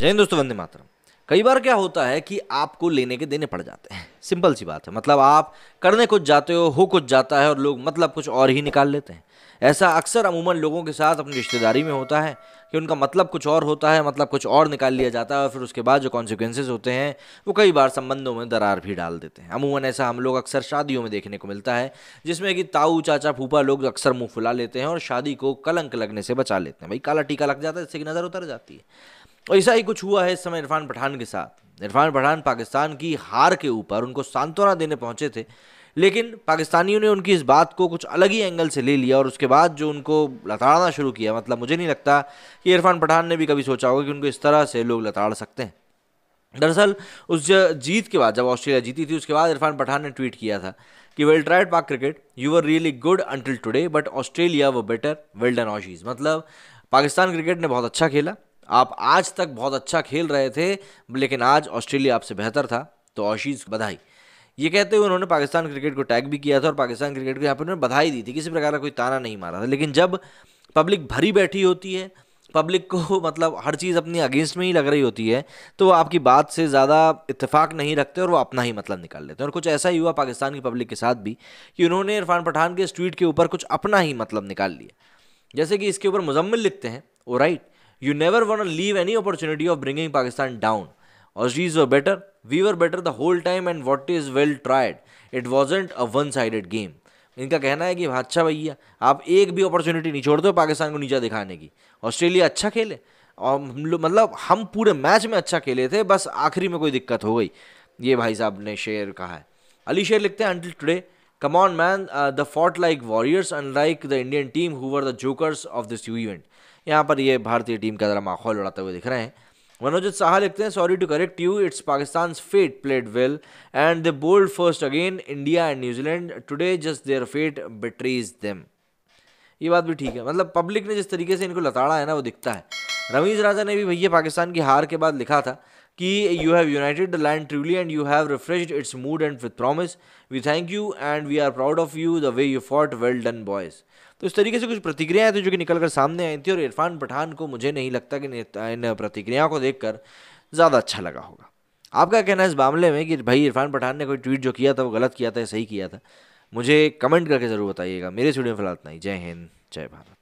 जय हिंद दोस्तों वंदे मातरम कई बार क्या होता है कि आपको लेने के देने पड़ जाते हैं सिंपल सी बात है मतलब आप करने कुछ जाते हो हो कुछ जाता है और लोग मतलब कुछ और ही निकाल लेते हैं ऐसा अक्सर अमूमन लोगों के साथ अपनी रिश्तेदारी में होता है कि उनका मतलब कुछ और होता है मतलब कुछ और निकाल लिया जाता है और फिर उसके बाद जो कॉन्सिक्वेंसेज होते हैं वो कई बार संबंधों में दरार भी डाल देते हैं अमूमन ऐसा हम लोग अक्सर शादियों में देखने को मिलता है जिसमें कि ताऊ चाचा फूफा लोग अक्सर मुँह फुला लेते हैं और शादी को कलंक लगने से बचा लेते हैं भाई काला टीका लग जाता है जिससे कि नज़र उतर जाती है और ऐसा ही कुछ हुआ है इस समय इरफान पठान के साथ इरफान पठान पाकिस्तान की हार के ऊपर उनको सांत्वना देने पहुंचे थे लेकिन पाकिस्तानियों ने उनकी इस बात को कुछ अलग ही एंगल से ले लिया और उसके बाद जो उनको लताड़ना शुरू किया मतलब मुझे नहीं लगता कि इरफान पठान ने भी कभी सोचा होगा कि उनको इस तरह से लोग लताड़ सकते हैं दरअसल उस जीत के बाद जब ऑस्ट्रेलिया जीती थी उसके बाद इरफान पठान ने ट्वीट किया था कि well tried Pak cricket you were really good until today but Australia वो बेटर वेल डन ऑशीज मतलब पाकिस्तान क्रिकेट ने बहुत अच्छा खेला आप आज तक बहुत अच्छा खेल रहे थे लेकिन आज ऑस्ट्रेलिया आपसे बेहतर था तो आशीष बधाई ये कहते हुए उन्होंने पाकिस्तान क्रिकेट को टैग भी किया था और पाकिस्तान क्रिकेट को यहाँ पर उन्होंने बधाई दी थी किसी प्रकार का कोई ताना नहीं मारा था लेकिन जब पब्लिक भरी बैठी होती है पब्लिक को मतलब हर चीज़ अपनी अगेंस्ट में ही लग रही होती है तो वो आपकी बात से ज़्यादा इतफ़ाक़ नहीं रखते और वो अपना ही मतलब निकाल लेते हैं और कुछ ऐसा ही हुआ पाकिस्तान की पब्लिक के साथ भी कि उन्होंने इरफान पठान के इस ट्वीट के ऊपर कुछ अपना ही मतलब निकाल लिया जैसे कि इसके ऊपर मुजम्मिल लिखते हैं oh right you never one leave any opportunity of bringing Pakistan down और Aziz were better we were better the whole time and what is well tried it wasn't a one side game इनका कहना है कि हाँ, अच्छा भैया आप एक भी अपॉर्चुनिटी नहीं छोड़ दो पाकिस्तान को नीचा दिखाने की ऑस्ट्रेलिया अच्छा खेले और मतलब हम पूरे मैच में अच्छा खेले थे बस आखिरी में कोई दिक्कत हो गई ये भाई साहब ने शेयर कहा है अली शेयर लिखते हैं until today Come on, man. Uh, the fought like warriors, unlike the Indian team who were the jokers of this event. par पर bharatiya भारतीय टीम का ज़रा माहौल उड़ाते हुए दिख रहे हैं saha likhte लिखते हैं sorry to correct you it's Pakistan played well and they bowled bowled first again India and New Zealand today just their fate betrays them ये बात भी ठीक है मतलब पब्लिक ने जिस तरीके से इनको लताड़ा है ना वो दिखता है रमीज राजा ने भी भैया पाकिस्तान की हार के बाद लिखा था कि you have united the land truly and you have refreshed its mood and with promise we thank you and we are proud of you the way you fought well done boys तो इस तरीके से कुछ प्रतिक्रियाएं थी तो जो कि निकल कर सामने आई थी और इरफान पठान को मुझे नहीं लगता कि इन प्रतिक्रियाओं को देखकर ज़्यादा अच्छा लगा होगा आपका कहना है इस मामले में कि भाई इरफान पठान ने कोई ट्वीट जो किया था वो गलत किया था सही किया था मुझे कमेंट करके ज़रूर बताइएगा मेरे स्टूडियो में फिलहाल इतना ही जय हिंद जय भारत